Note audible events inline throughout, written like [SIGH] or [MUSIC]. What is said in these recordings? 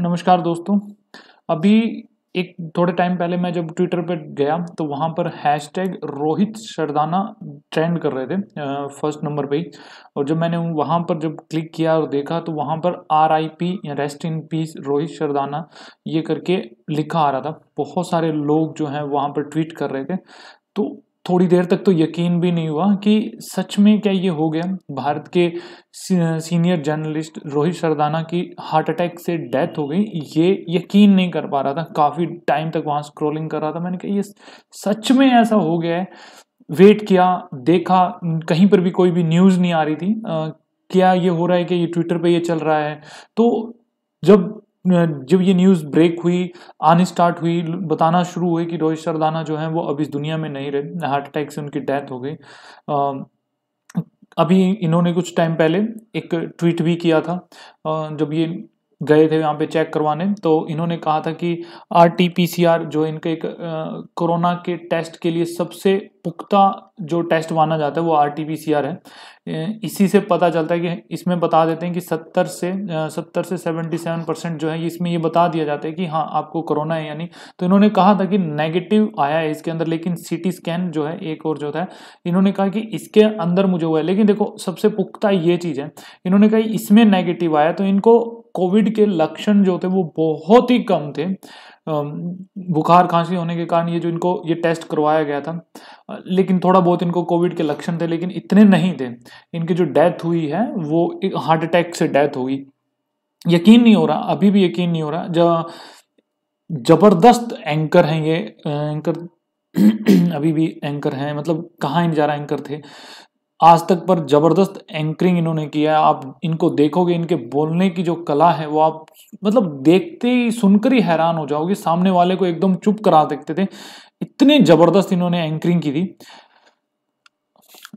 नमस्कार दोस्तों अभी एक थोड़े टाइम पहले मैं जब ट्विटर पर गया तो वहाँ पर hashtag Rohit Sardana trend कर रहे थे फर्स्ट नंबर पे ही और जब मैंने वहाँ पर जब क्लिक किया और देखा तो वहाँ पर R I P rest in peace Rohit Sardana ये करके लिखा आ रहा था बहुत सारे लोग जो हैं वहाँ पर ट्वीट कर रहे थे तो थोड़ी देर तक तो यकीन भी नहीं हुआ कि सच में क्या ये हो गया भारत के सीनियर जर्नलिस्ट रोहित सरदाना की हार्ट अटैक से डेथ हो गई ये यकीन नहीं कर पा रहा था काफ़ी टाइम तक वहाँ स्क्रोलिंग कर रहा था मैंने कहा ये सच में ऐसा हो गया है वेट किया देखा कहीं पर भी कोई भी न्यूज़ नहीं आ रही थी आ, क्या ये हो रहा है कि ये ट्विटर पे ये चल रहा है तो जब जब ये न्यूज़ ब्रेक हुई आनी स्टार्ट हुई बताना शुरू हुए कि रोहित सरदाना जो है वो अब इस दुनिया में नहीं रहे हार्ट अटैक से उनकी डेथ हो गई अभी इन्होंने कुछ टाइम पहले एक ट्वीट भी किया था जब ये गए थे यहाँ पे चेक करवाने तो इन्होंने कहा था कि R T P C R जो इनके एक कोरोना के टेस्ट के लिए सबसे पुख्ता जो टेस्ट माना जाता है वो आर टी है इसी से पता चलता है कि इसमें बता देते हैं कि 70 से 70 से 77 परसेंट जो है इसमें ये बता दिया जाता है कि हाँ आपको कोरोना है यानी तो इन्होंने कहा था कि नेगेटिव आया है इसके अंदर लेकिन सिटी स्कैन जो है एक और जो था इन्होंने कहा कि इसके अंदर मुझे हुआ है लेकिन देखो सबसे पुख्ता ये चीज़ है इन्होंने कहा इसमें नेगेटिव आया तो इनको कोविड के लक्षण जो थे वो बहुत ही कम थे बुखार खांसी होने के कारण ये जो इनको ये टेस्ट करवाया गया था लेकिन थोड़ा बहुत इनको कोविड के लक्षण थे लेकिन इतने नहीं थे इनकी जो डेथ हुई है वो एक हार्ट अटैक से डेथ होगी यकीन नहीं हो रहा अभी भी यकीन नहीं हो रहा जब जबरदस्त एंकर हैं ये एंकर [CLEARS THROAT] अभी भी एंकर हैं मतलब कहाँ इन जा रहा एंकर थे आज तक पर जबरदस्त एंकरिंग इन्होंने किया है आप इनको देखोगे इनके बोलने की जो कला है वो आप मतलब देखते ही सुनकर ही हैरान हो जाओगे सामने वाले को एकदम चुप करा देखते थे इतने जबरदस्त इन्होंने एंकरिंग की थी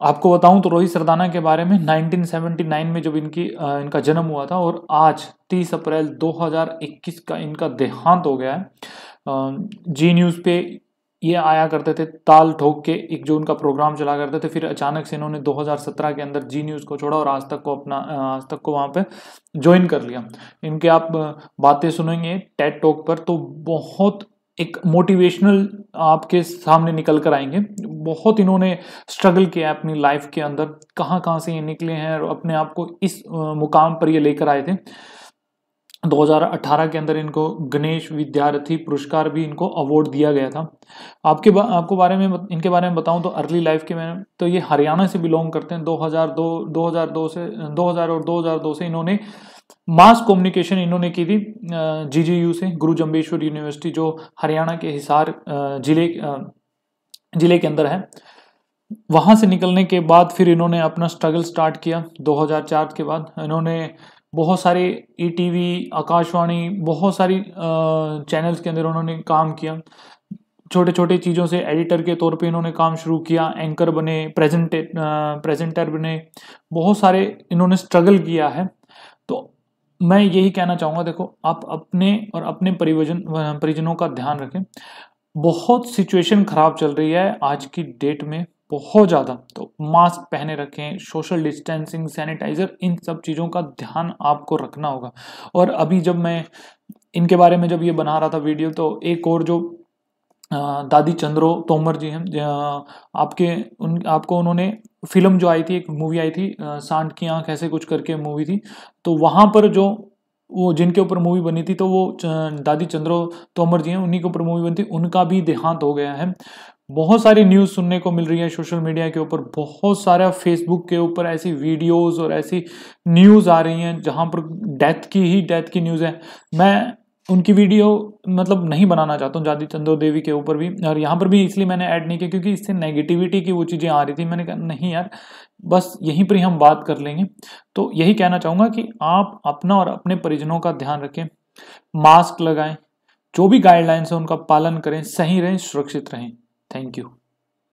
आपको बताऊं तो रोहित सरदाना के बारे में 1979 में जब इनकी इनका जन्म हुआ था और आज 30 अप्रैल 2021 का इनका देहांत हो गया है जी न्यूज़ पे ये आया करते थे ताल ठोक के एक जो उनका प्रोग्राम चला करते थे फिर अचानक से इन्होंने 2017 के अंदर जी न्यूज़ को छोड़ा और आज तक को अपना आज तक को वहाँ पे ज्वाइन कर लिया इनके आप बातें सुनेंगे टेट टॉक पर तो बहुत एक मोटिवेशनल आपके सामने निकल कर आएंगे बहुत इन्होंने स्ट्रगल किया है अपनी लाइफ के अंदर कहाँ कहाँ से ये निकले हैं और अपने आप को इस मुकाम पर ये लेकर आए थे 2018 के अंदर इनको गणेश विद्यार्थी पुरस्कार भी इनको अवार्ड दिया गया था आपके बा, आपको बारे में इनके बारे में बताऊं तो अर्ली लाइफ के मैंने तो ये हरियाणा से बिलोंग करते हैं 2002 2002 से 2000 और 2002 से इन्होंने मास कम्युनिकेशन इन्होंने की थी जीजीयू से गुरु जम्बेश्वर यूनिवर्सिटी जो हरियाणा के हिसार जिले जिले के अंदर है वहाँ से निकलने के बाद फिर इन्होंने अपना स्ट्रगल स्टार्ट किया 2004 के बाद इन्होंने बहुत सारे ई e टी आकाशवाणी बहुत सारी चैनल्स के अंदर उन्होंने काम किया छोटे छोटे चीज़ों से एडिटर के तौर पे इन्होंने काम शुरू किया एंकर बने प्रेजेंटे प्रेजेंटर बने बहुत सारे इन्होंने स्ट्रगल किया है तो मैं यही कहना चाहूँगा देखो आप अपने और अपने परिवजन परिजनों का ध्यान रखें बहुत सिचुएशन ख़राब चल रही है आज की डेट में बहुत ज़्यादा तो मास्क पहने रखें सोशल डिस्टेंसिंग सैनिटाइज़र इन सब चीज़ों का ध्यान आपको रखना होगा और अभी जब मैं इनके बारे में जब ये बना रहा था वीडियो तो एक और जो दादी चंद्रो तोमर जी हैं आपके उन आपको उन्होंने फिल्म जो आई थी एक मूवी आई थी सांड की आंख ऐसे कुछ करके मूवी थी तो वहाँ पर जो वो जिनके ऊपर मूवी बनी थी तो वो दादी चंद्रो तोमर जी हैं उन्हीं के ऊपर मूवी बनी थी उनका भी देहांत हो गया है बहुत सारी न्यूज़ सुनने को मिल रही है सोशल मीडिया के ऊपर बहुत सारा फेसबुक के ऊपर ऐसी वीडियोस और ऐसी न्यूज़ आ रही हैं जहां पर डेथ की ही डेथ की न्यूज़ है मैं उनकी वीडियो मतलब नहीं बनाना चाहता हूँ जादी चंदो देवी के ऊपर भी और यहाँ पर भी इसलिए मैंने ऐड नहीं किया क्योंकि इससे नेगेटिविटी की वो चीज़ें आ रही थी मैंने कहा नहीं यार बस यहीं पर ही हम बात कर लेंगे तो यही कहना चाहूँगा कि आप अपना और अपने परिजनों का ध्यान रखें मास्क लगाएं जो भी गाइडलाइंस हैं उनका पालन करें सही रहें सुरक्षित रहें Thank you.